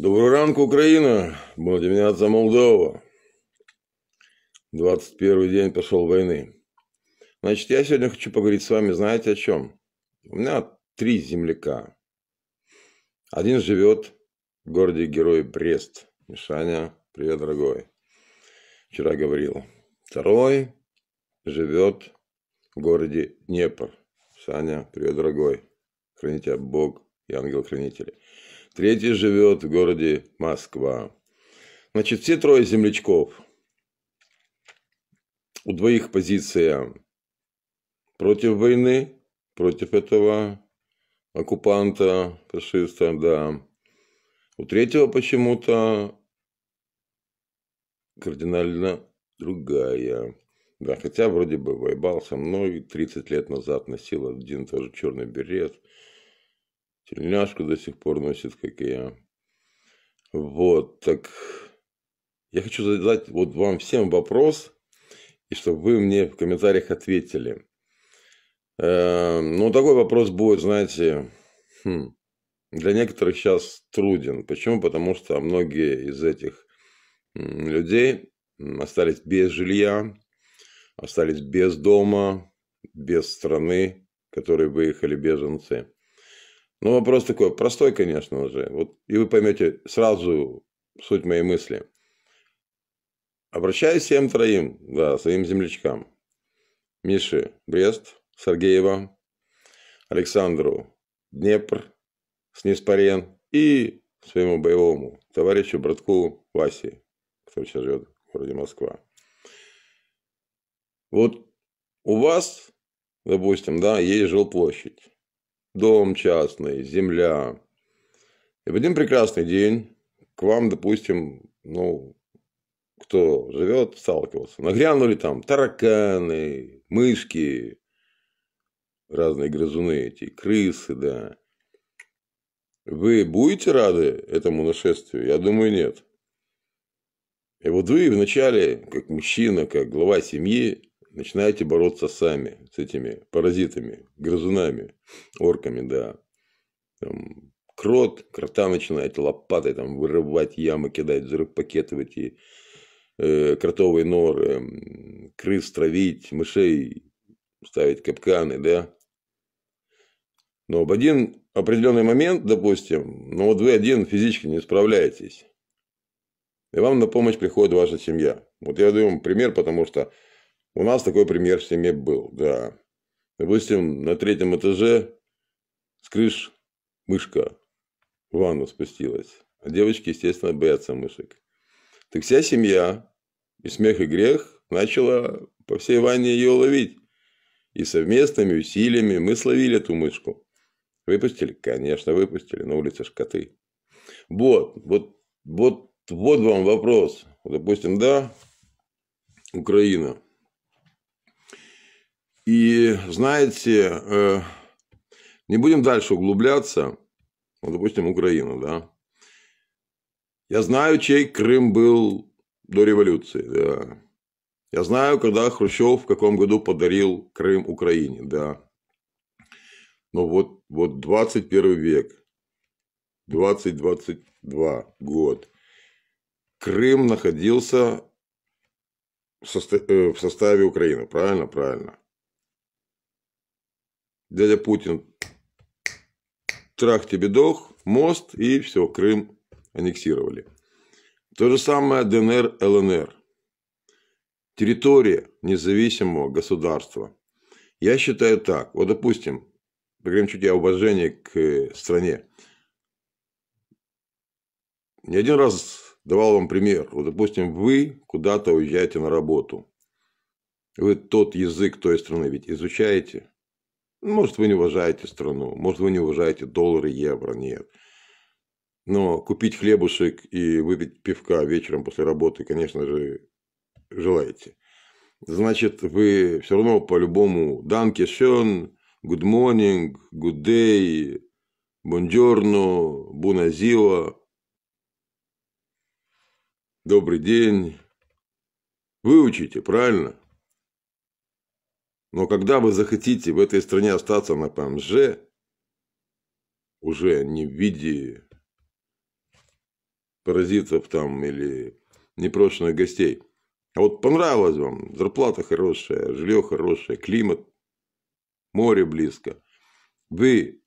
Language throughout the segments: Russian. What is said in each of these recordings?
Доброго ранку, Україна! Будемо мінятися Молдова. 21 день пошел войны. Значит, я сегодня хочу поговорить с вами, знаете, о чем? У меня три земляка. Один живет в городе Герой Брест. Мишаня, привет, дорогой. Вчера говорил. Второй живет в городе Днепр. Саня, привет, дорогой. Храните тебя Бог и ангел-хранители. Третий живет в городе Москва. Значит, все трое землячков. У двоих позиция против войны, против этого оккупанта, фашиста, да. У третьего почему-то кардинально другая. Да, хотя вроде бы воевал со мной 30 лет назад, носил один тоже черный берет. Тельняшку до сих пор носит, как и я. Вот, так я хочу задать вот вам всем вопрос, и чтобы вы мне в комментариях ответили. Э, ну, такой вопрос будет, знаете, хм, для некоторых сейчас труден. Почему? Потому что многие из этих людей остались без жилья, остались без дома, без страны, которые выехали беженцы. Ну, вопрос такой простой, конечно, уже. Вот, и вы поймете сразу суть моей мысли. Обращаюсь всем троим, да, своим землячкам. Мише Брест, Сергеева, Александру Днепр, Снеспарен и своему боевому товарищу, братку Васе, который сейчас живет в городе Москва. Вот у вас, допустим, да, есть жилплощадь дом частный, земля. И в один прекрасный день к вам, допустим, ну, кто живет, сталкивался. Нагрянули там тараканы, мышки, разные грызуны эти, крысы, да. Вы будете рады этому нашествию? Я думаю, нет. И вот вы вначале, как мужчина, как глава семьи, начинаете бороться сами с этими паразитами, грызунами, орками, да. Там, крот, крота начинаете лопатой там, вырывать ямы, кидать взрыв пакеты в эти э, кротовые норы, крыс травить, мышей ставить капканы, да. Но в один определенный момент, допустим, ну вот вы один физически не справляетесь. И вам на помощь приходит ваша семья. Вот я даю вам пример, потому что у нас такой пример в семье был, да. Допустим, на третьем этаже с крыш мышка в ванну спустилась. А девочки, естественно, боятся мышек. Так вся семья, и смех, и грех, начала по всей ванне ее ловить. И совместными усилиями мы словили эту мышку. Выпустили? Конечно, выпустили. На улице ж Вот, вот, вот, вот вам вопрос. Допустим, да, Украина – и знаете, э, не будем дальше углубляться. Ну, допустим, Украина, да. Я знаю, чей Крым был до революции, да. Я знаю, когда Хрущев в каком году подарил Крым Украине, да. Но вот, вот 21 век, 2022 год, Крым находился э, в составе Украины, правильно, правильно дядя Путин, трах тебе дох, мост и все, Крым аннексировали. То же самое ДНР, ЛНР. Территория независимого государства. Я считаю так. Вот, допустим, поговорим чуть о уважении к э, стране. Не один раз давал вам пример. Вот, допустим, вы куда-то уезжаете на работу. Вы тот язык той страны ведь изучаете. Может, вы не уважаете страну, может, вы не уважаете доллары, евро, нет. Но купить хлебушек и выпить пивка вечером после работы, конечно же, желаете. Значит, вы все равно по-любому «Данке шен», «Good morning», «Good day», «Бонджорно», «Буназила», «Добрый день». Выучите, правильно? Но когда вы захотите в этой стране остаться на ПМЖ, уже не в виде паразитов там или непрошенных гостей, а вот понравилось вам, зарплата хорошая, жилье хорошее, климат, море близко, вы,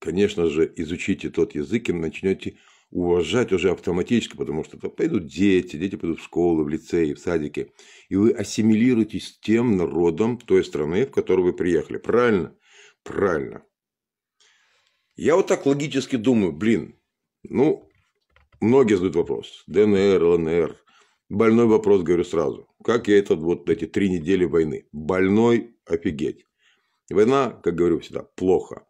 конечно же, изучите тот язык и начнете уважать уже автоматически, потому что пойдут дети, дети пойдут в школы, в лицеи, в садики. И вы ассимилируетесь с тем народом той страны, в которую вы приехали. Правильно? Правильно. Я вот так логически думаю, блин, ну, многие задают вопрос. ДНР, ЛНР. Больной вопрос, говорю сразу. Как я этот вот эти три недели войны? Больной офигеть. Война, как говорю всегда, плохо.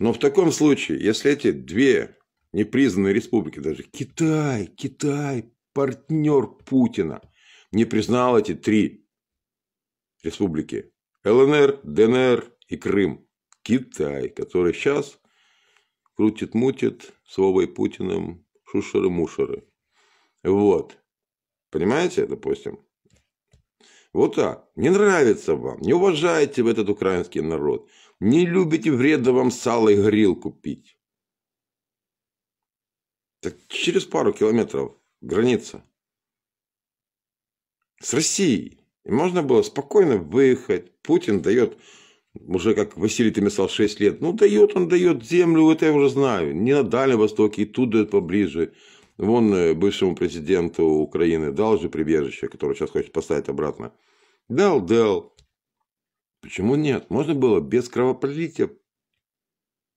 Но в таком случае, если эти две непризнанной республики даже. Китай, Китай, партнер Путина. Не признал эти три республики. ЛНР, ДНР и Крым. Китай, который сейчас крутит-мутит с Вовой Путиным шушеры-мушеры. Вот. Понимаете, допустим? Вот так. Не нравится вам, не уважаете вы этот украинский народ, не любите вредно вам сало и грил купить. Так через пару километров граница с Россией. И можно было спокойно выехать. Путин дает, уже как Василий ты писал, 6 лет. Ну, дает он, дает землю, это я уже знаю. Не на Дальнем Востоке, и тут дает поближе. Вон э, бывшему президенту Украины дал же прибежище, которое сейчас хочет поставить обратно. Дал, дал. Почему нет? Можно было без кровопролития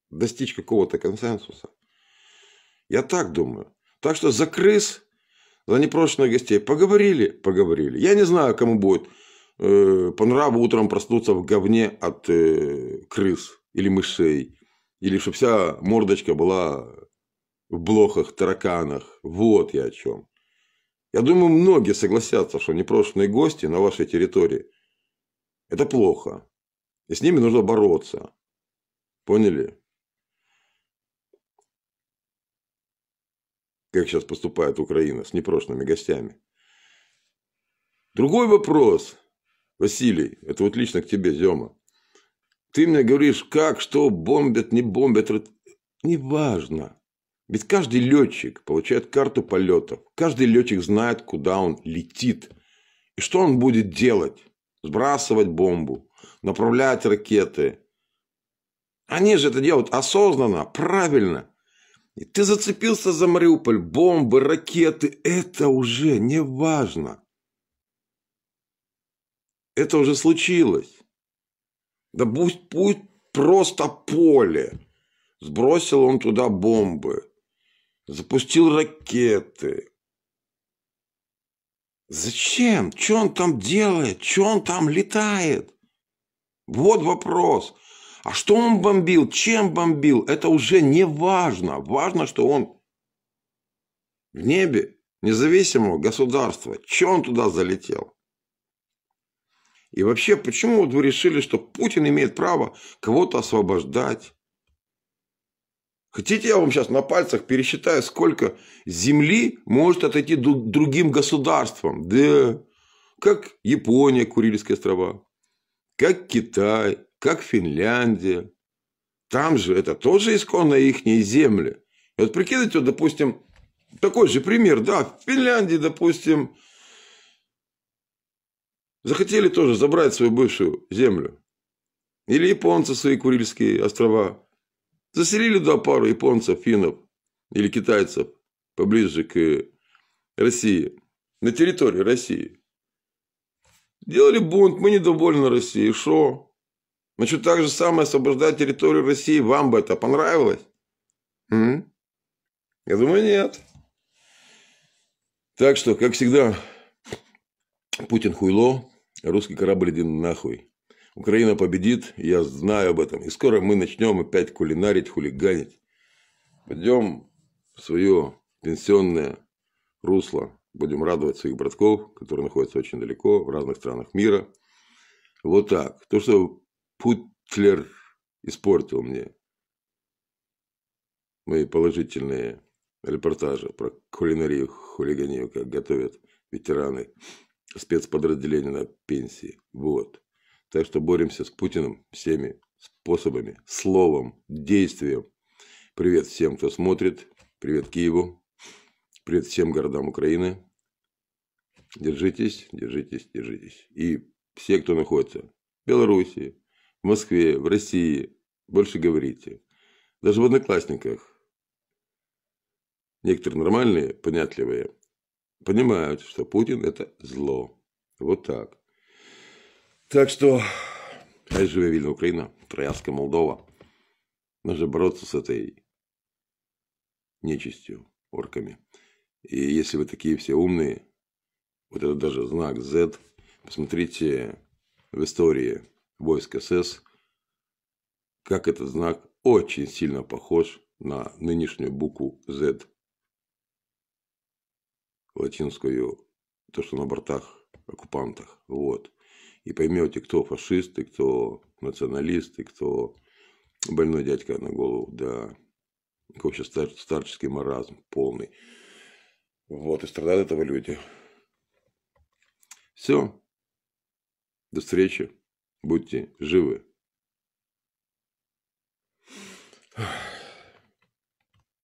достичь какого-то консенсуса. Я так думаю. Так что за крыс, за непрошенных гостей поговорили, поговорили. Я не знаю, кому будет э, по нраву утром проснуться в говне от э, крыс или мышей. Или чтобы вся мордочка была в блохах, тараканах. Вот я о чем. Я думаю, многие согласятся, что непрошенные гости на вашей территории – это плохо. И с ними нужно бороться. Поняли? как сейчас поступает Украина с непрошенными гостями. Другой вопрос, Василий, это вот лично к тебе, Зема. Ты мне говоришь, как, что, бомбят, не бомбят. Неважно. Ведь каждый летчик получает карту полетов. Каждый летчик знает, куда он летит. И что он будет делать? Сбрасывать бомбу, направлять ракеты. Они же это делают осознанно, правильно. И ты зацепился за Мариуполь, бомбы, ракеты, это уже не важно. Это уже случилось. Да пусть, пусть просто поле. Сбросил он туда бомбы, запустил ракеты. Зачем? Что он там делает? Что он там летает? Вот вопрос. А что он бомбил, чем бомбил, это уже не важно. Важно, что он в небе независимого государства. Че он туда залетел? И вообще, почему вот вы решили, что Путин имеет право кого-то освобождать? Хотите, я вам сейчас на пальцах пересчитаю, сколько земли может отойти другим государствам? Да, как Япония, Курильские острова, как Китай, как Финляндия. Там же это тоже исконно ихние земли. И вот прикидывайте, вот, допустим, такой же пример, да, в Финляндии, допустим, захотели тоже забрать свою бывшую землю. Или японцы свои Курильские острова. Заселили до пару японцев, финнов или китайцев поближе к России, на территории России. Делали бунт, мы недовольны Россией, что? что, так же самое освобождать территорию России. Вам бы это понравилось? М? Я думаю, нет. Так что, как всегда, Путин хуйло, русский корабль один нахуй. Украина победит, я знаю об этом. И скоро мы начнем опять кулинарить, хулиганить. Пойдем в свое пенсионное русло. Будем радовать своих братков, которые находятся очень далеко, в разных странах мира. Вот так. То, что Путлер испортил мне мои положительные репортажи про кулинарию хулиганию, как готовят ветераны спецподразделения на пенсии. Вот. Так что боремся с Путиным всеми способами, словом, действием. Привет всем, кто смотрит. Привет Киеву. Привет всем городам Украины. Держитесь, держитесь, держитесь. И все, кто находится в Белоруссии, в Москве, в России, больше говорите. Даже в одноклассниках. Некоторые нормальные, понятливые, понимают, что Путин – это зло. Вот так. Так что, хай живе вільна Україна, Троянська Молдова. Нужно бороться с этой нечистью, орками. И если вы такие все умные, вот это даже знак Z, посмотрите в истории войск СС, как этот знак очень сильно похож на нынешнюю букву Z, латинскую, то, что на бортах оккупантах. Вот. И поймете, кто фашист, и кто националист, и кто больной дядька на голову, да. Вообще стар, старческий маразм полный. Вот, и страдают этого люди. Все. До встречи. Будьте живы.